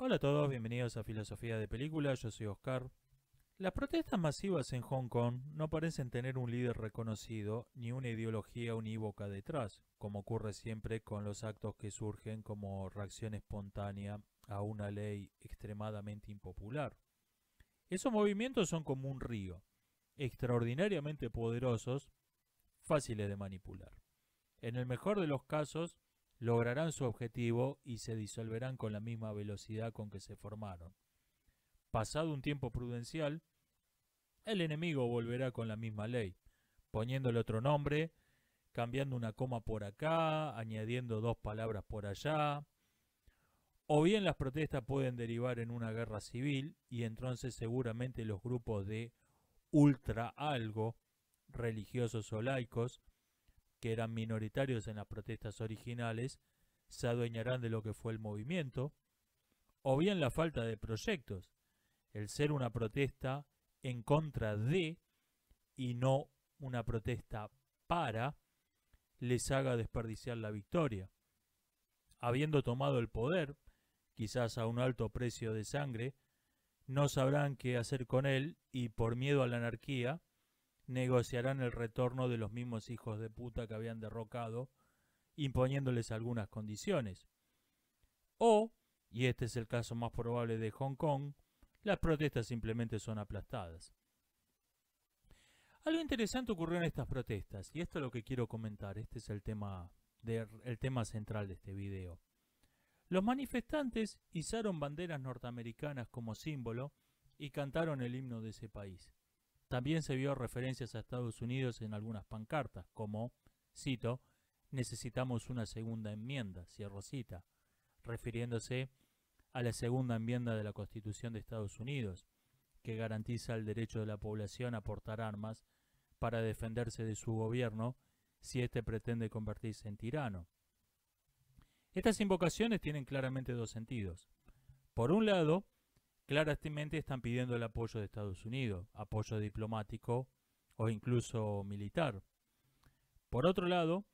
Hola a todos, bienvenidos a Filosofía de Película, yo soy Oscar. Las protestas masivas en Hong Kong no parecen tener un líder reconocido ni una ideología unívoca detrás, como ocurre siempre con los actos que surgen como reacción espontánea a una ley extremadamente impopular. Esos movimientos son como un río, extraordinariamente poderosos, fáciles de manipular. En el mejor de los casos, lograrán su objetivo y se disolverán con la misma velocidad con que se formaron. Pasado un tiempo prudencial, el enemigo volverá con la misma ley, poniéndole otro nombre, cambiando una coma por acá, añadiendo dos palabras por allá. O bien las protestas pueden derivar en una guerra civil y entonces seguramente los grupos de ultra algo, religiosos o laicos, que eran minoritarios en las protestas originales, se adueñarán de lo que fue el movimiento, o bien la falta de proyectos, el ser una protesta en contra de y no una protesta para, les haga desperdiciar la victoria. Habiendo tomado el poder, quizás a un alto precio de sangre, no sabrán qué hacer con él y por miedo a la anarquía, negociarán el retorno de los mismos hijos de puta que habían derrocado, imponiéndoles algunas condiciones. O, y este es el caso más probable de Hong Kong, las protestas simplemente son aplastadas. Algo interesante ocurrió en estas protestas, y esto es lo que quiero comentar, este es el tema, el tema central de este video. Los manifestantes izaron banderas norteamericanas como símbolo y cantaron el himno de ese país. También se vio referencias a Estados Unidos en algunas pancartas, como, cito, necesitamos una segunda enmienda, cierro cita, refiriéndose a la segunda enmienda de la Constitución de Estados Unidos, que garantiza el derecho de la población a portar armas para defenderse de su gobierno si éste pretende convertirse en tirano. Estas invocaciones tienen claramente dos sentidos. Por un lado, claramente están pidiendo el apoyo de Estados Unidos, apoyo diplomático o incluso militar. Por otro lado,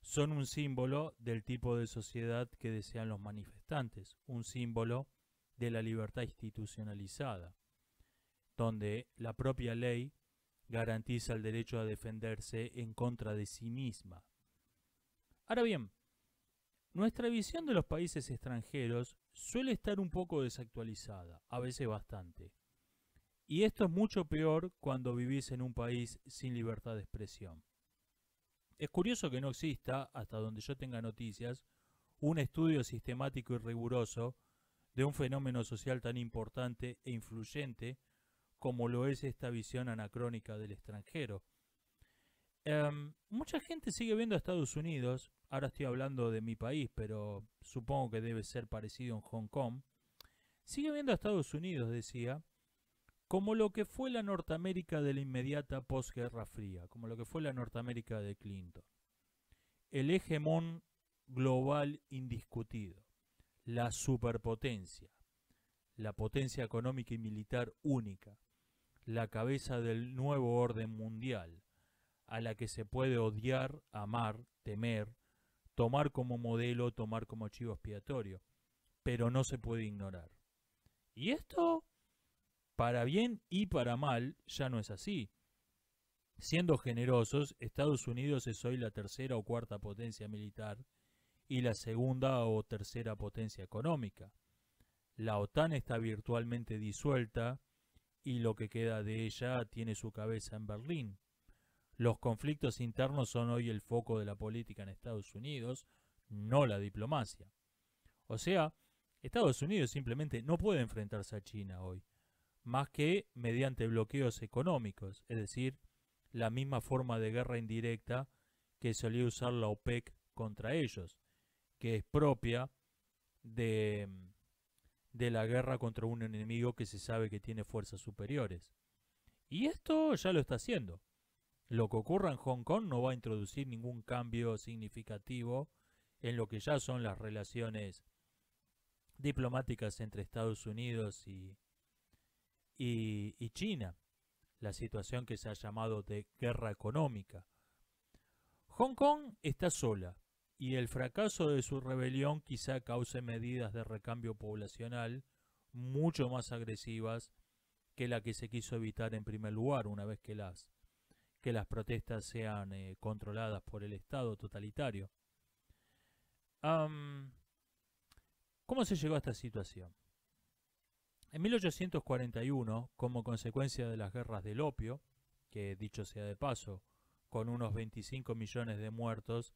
son un símbolo del tipo de sociedad que desean los manifestantes, un símbolo de la libertad institucionalizada, donde la propia ley garantiza el derecho a defenderse en contra de sí misma. Ahora bien, nuestra visión de los países extranjeros suele estar un poco desactualizada, a veces bastante. Y esto es mucho peor cuando vivís en un país sin libertad de expresión. Es curioso que no exista, hasta donde yo tenga noticias, un estudio sistemático y riguroso de un fenómeno social tan importante e influyente como lo es esta visión anacrónica del extranjero. Em, mucha gente sigue viendo a Estados Unidos ahora estoy hablando de mi país, pero supongo que debe ser parecido en Hong Kong, sigue viendo a Estados Unidos, decía, como lo que fue la Norteamérica de la inmediata posguerra fría, como lo que fue la Norteamérica de Clinton. El hegemón global indiscutido, la superpotencia, la potencia económica y militar única, la cabeza del nuevo orden mundial, a la que se puede odiar, amar, temer, tomar como modelo, tomar como archivo expiatorio, pero no se puede ignorar. Y esto, para bien y para mal, ya no es así. Siendo generosos, Estados Unidos es hoy la tercera o cuarta potencia militar y la segunda o tercera potencia económica. La OTAN está virtualmente disuelta y lo que queda de ella tiene su cabeza en Berlín. Los conflictos internos son hoy el foco de la política en Estados Unidos, no la diplomacia. O sea, Estados Unidos simplemente no puede enfrentarse a China hoy, más que mediante bloqueos económicos, es decir, la misma forma de guerra indirecta que solía usar la OPEC contra ellos, que es propia de, la guerra contra un enemigo que se sabe que tiene fuerzas superiores. Y esto ya lo está haciendo. Lo que ocurra en Hong Kong no va a introducir ningún cambio significativo en lo que ya son las relaciones diplomáticas entre Estados Unidos y, China, la situación que se ha llamado de guerra económica. Hong Kong está sola y el fracaso de su rebelión quizá cause medidas de recambio poblacional mucho más agresivas que la que se quiso evitar en primer lugar una vez que las que las protestas sean eh, controladas por el Estado totalitario. ¿Cómo se llegó a esta situación? En 1841, como consecuencia de las guerras del opio, que dicho sea de paso, con unos 25 millones de muertos,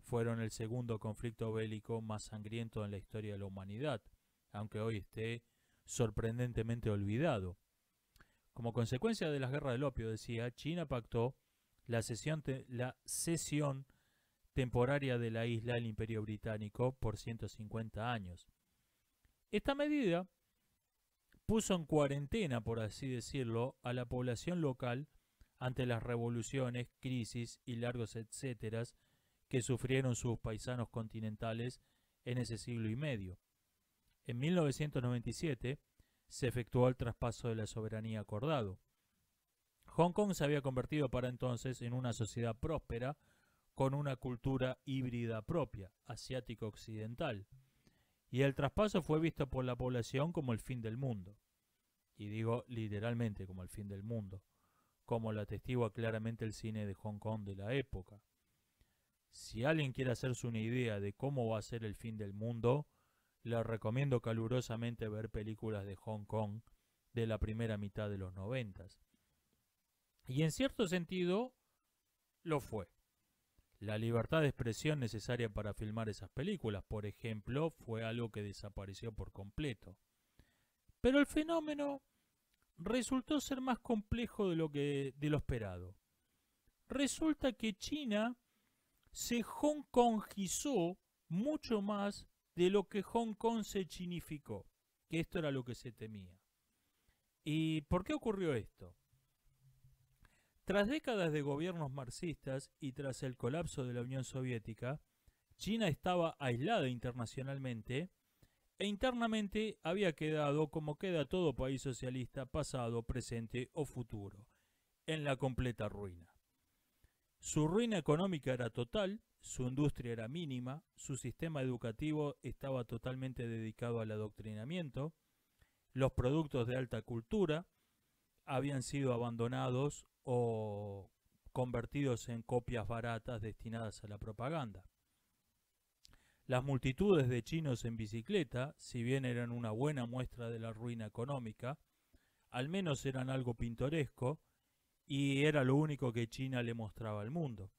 fueron el segundo conflicto bélico más sangriento en la historia de la humanidad, aunque hoy esté sorprendentemente olvidado. Como consecuencia de las guerras del opio, decía, China pactó la cesión, la temporaria de la isla al Imperio Británico por 150 años. Esta medida puso en cuarentena, por así decirlo, a la población local ante las revoluciones, crisis y largos etcéteras que sufrieron sus paisanos continentales en ese siglo y medio. En 1997, se efectuó el traspaso de la soberanía acordado. Hong Kong se había convertido para entonces en una sociedad próspera con una cultura híbrida propia, asiático-occidental, y el traspaso fue visto por la población como el fin del mundo. Y digo literalmente como el fin del mundo, como lo atestigua claramente el cine de Hong Kong de la época. Si alguien quiere hacerse una idea de cómo va a ser el fin del mundo, le recomiendo calurosamente ver películas de Hong Kong de la primera mitad de los noventas. Y en cierto sentido, lo fue. La libertad de expresión necesaria para filmar esas películas, por ejemplo, fue algo que desapareció por completo. Pero el fenómeno resultó ser más complejo de lo, que, de lo esperado. Resulta que China se Hong hongkongizó mucho más de lo que Hong Kong se chinificó, que esto era lo que se temía. ¿Y por qué ocurrió esto? Tras décadas de gobiernos marxistas y tras el colapso de la Unión Soviética, China estaba aislada internacionalmente e internamente había quedado, como queda todo país socialista, pasado, presente o futuro, en la completa ruina. Su ruina económica era total, su industria era mínima, su sistema educativo estaba totalmente dedicado al adoctrinamiento, los productos de alta cultura habían sido abandonados o convertidos en copias baratas destinadas a la propaganda. Las multitudes de chinos en bicicleta, si bien eran una buena muestra de la ruina económica, al menos eran algo pintoresco y era lo único que China le mostraba al mundo.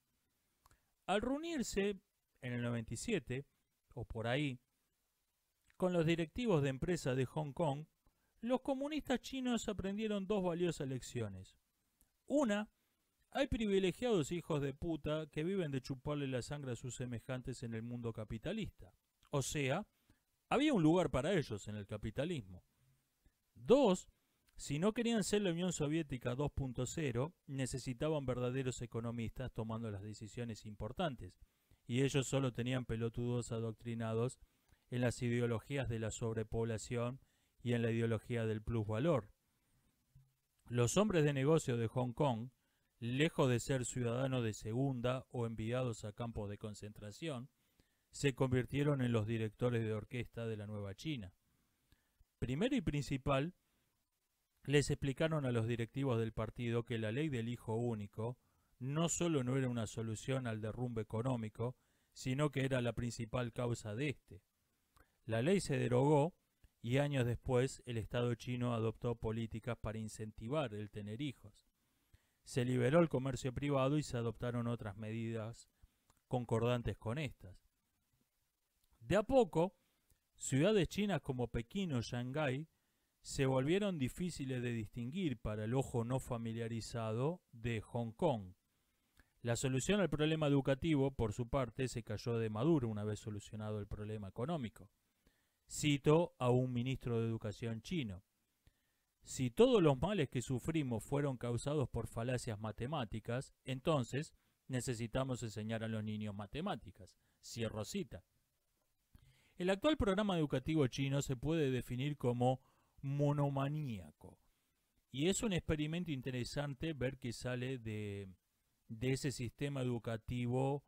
Al reunirse en el 97, o por ahí, con los directivos de empresas de Hong Kong, los comunistas chinos aprendieron dos valiosas lecciones. Una, hay privilegiados hijos de puta que viven de chuparle la sangre a sus semejantes en el mundo capitalista. O sea, había un lugar para ellos en el capitalismo. Dos, si no querían ser la Unión Soviética 2.0, necesitaban verdaderos economistas tomando las decisiones importantes, y ellos solo tenían pelotudos adoctrinados en las ideologías de la sobrepoblación y en la ideología del plusvalor. Los hombres de negocio de Hong Kong, lejos de ser ciudadanos de segunda o enviados a campos de concentración, se convirtieron en los directores de orquesta de la nueva China. Primero y principal, les explicaron a los directivos del partido que la ley del hijo único no solo no era una solución al derrumbe económico, sino que era la principal causa de este. La ley se derogó y años después el Estado chino adoptó políticas para incentivar el tener hijos. Se liberó el comercio privado y se adoptaron otras medidas concordantes con estas. De a poco, ciudades chinas como Pekín o Shanghái se volvieron difíciles de distinguir para el ojo no familiarizado de Hong Kong. La solución al problema educativo, por su parte, se cayó de Maduro una vez solucionado el problema económico. Cito a un ministro de Educación chino. Si todos los males que sufrimos fueron causados por falacias matemáticas, entonces necesitamos enseñar a los niños matemáticas. Cierro cita. El actual programa educativo chino se puede definir como monomaníaco. Y es un experimento interesante ver que sale de, de ese sistema educativo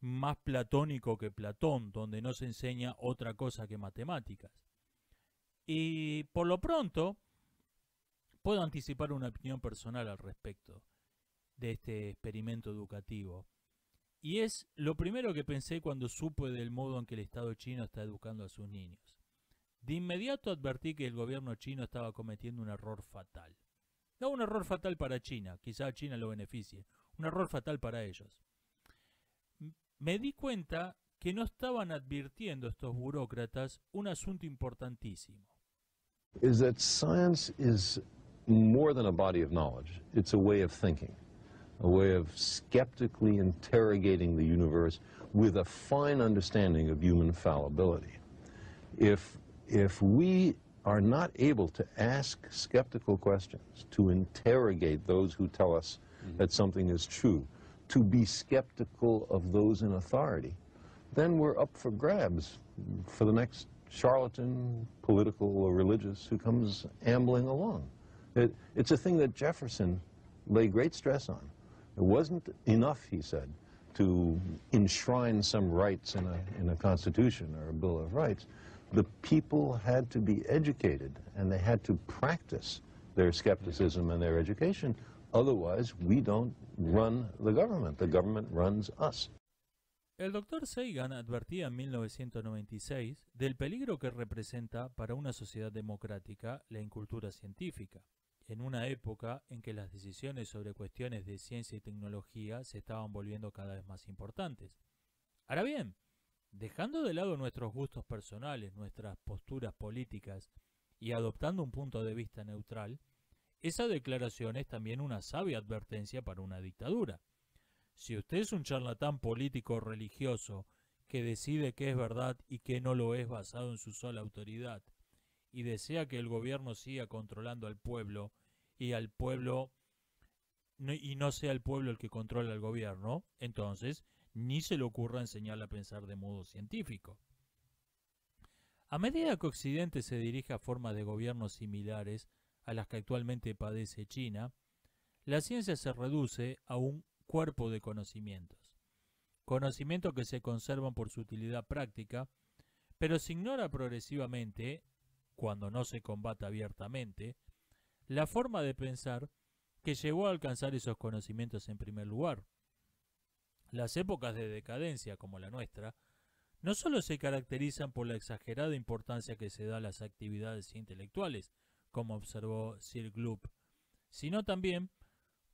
más platónico que Platón, donde no se enseña otra cosa que matemáticas. Y por lo pronto, puedo anticipar una opinión personal al respecto de este experimento educativo. Y es lo primero que pensé cuando supe del modo en que el Estado chino está educando a sus niños. De inmediato advertí que el gobierno chino estaba cometiendo un error fatal. No un error fatal para China, quizá China lo beneficie, un error fatal para ellos. Me di cuenta que no estaban advirtiendo estos burócratas un asunto importantísimo. universe with understanding human if we are not able to ask skeptical questions, to interrogate those who tell us mm -hmm. that something is true, to be skeptical of those in authority, then we're up for grabs for the next charlatan, political or religious, who comes ambling along. It, it's a thing that Jefferson laid great stress on. It wasn't enough, he said, to enshrine some rights in a, in a constitution or a Bill of Rights. El doctor Sagan advertía en 1996 del peligro que representa para una sociedad democrática la incultura científica, en una época en que las decisiones sobre cuestiones de ciencia y tecnología se estaban volviendo cada vez más importantes. Ahora bien, Dejando de lado nuestros gustos personales, nuestras posturas políticas y adoptando un punto de vista neutral, esa declaración es también una sabia advertencia para una dictadura. Si usted es un charlatán político o religioso que decide que es verdad y que no lo es basado en su sola autoridad, y desea que el gobierno siga controlando al pueblo y al pueblo y no sea el pueblo el que controla al gobierno, entonces ni se le ocurra enseñarla a pensar de modo científico. A medida que Occidente se dirige a formas de gobierno similares a las que actualmente padece China, la ciencia se reduce a un cuerpo de conocimientos, conocimientos que se conservan por su utilidad práctica, pero se ignora progresivamente, cuando no se combata abiertamente, la forma de pensar que llevó a alcanzar esos conocimientos en primer lugar. Las épocas de decadencia, como la nuestra, no solo se caracterizan por la exagerada importancia que se da a las actividades intelectuales, como observó Sir Gloop, sino también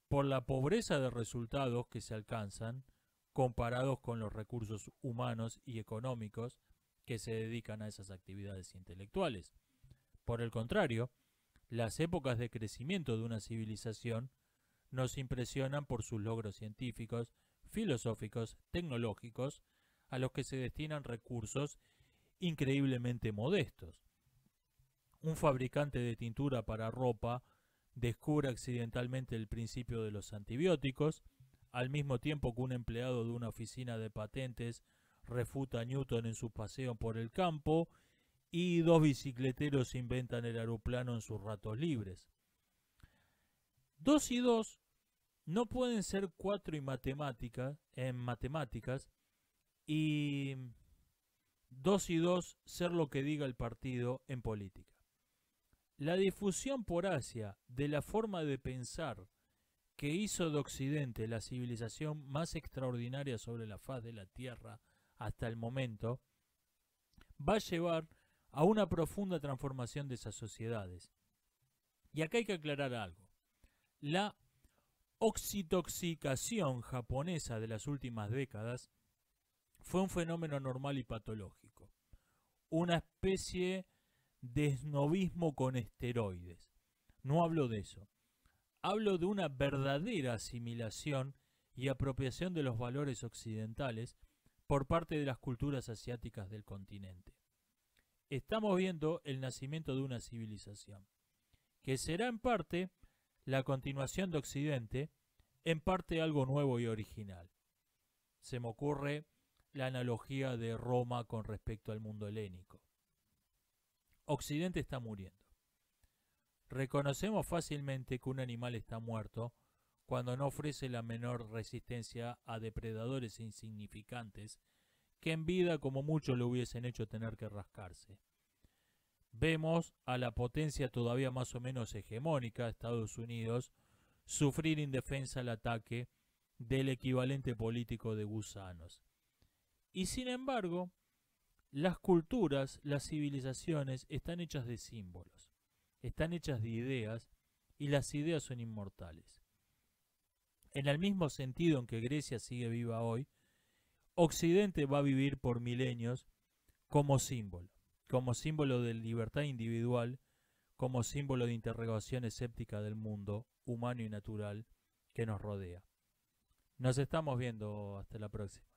por la pobreza de resultados que se alcanzan comparados con los recursos humanos y económicos que se dedican a esas actividades intelectuales. Por el contrario, las épocas de crecimiento de una civilización nos impresionan por sus logros científicos, filosóficos, tecnológicos, a los que se destinan recursos increíblemente modestos. Un fabricante de tintura para ropa descubre accidentalmente el principio de los antibióticos, al mismo tiempo que un empleado de una oficina de patentes refuta a Newton en su paseo por el campo y dos bicicleteros inventan el aeroplano en sus ratos libres. Dos y dos no pueden ser cuatro y matemáticas en matemáticas y dos y dos ser lo que diga el partido en política. La difusión por Asia de la forma de pensar que hizo de Occidente la civilización más extraordinaria sobre la faz de la Tierra hasta el momento, va a llevar a una profunda transformación de esas sociedades. Y acá hay que aclarar algo. La oxitoxicación japonesa de las últimas décadas fue un fenómeno normal y patológico, una especie de esnovismo con esteroides. No hablo de eso, hablo de una verdadera asimilación y apropiación de los valores occidentales por parte de las culturas asiáticas del continente. Estamos viendo el nacimiento de una civilización, que será en parte la continuación de Occidente, en parte algo nuevo y original. Se me ocurre la analogía de Roma con respecto al mundo helénico. Occidente está muriendo. Reconocemos fácilmente que un animal está muerto cuando no ofrece la menor resistencia a depredadores insignificantes que en vida como mucho lo hubiesen hecho tener que rascarse vemos a la potencia todavía más o menos hegemónica, Estados Unidos, sufrir indefensa el ataque del equivalente político de gusanos. Y sin embargo, las culturas, las civilizaciones están hechas de símbolos, están hechas de ideas y las ideas son inmortales. En el mismo sentido en que Grecia sigue viva hoy, Occidente va a vivir por milenios como símbolo como símbolo de libertad individual, como símbolo de interrogación escéptica del mundo humano y natural que nos rodea. Nos estamos viendo hasta la próxima.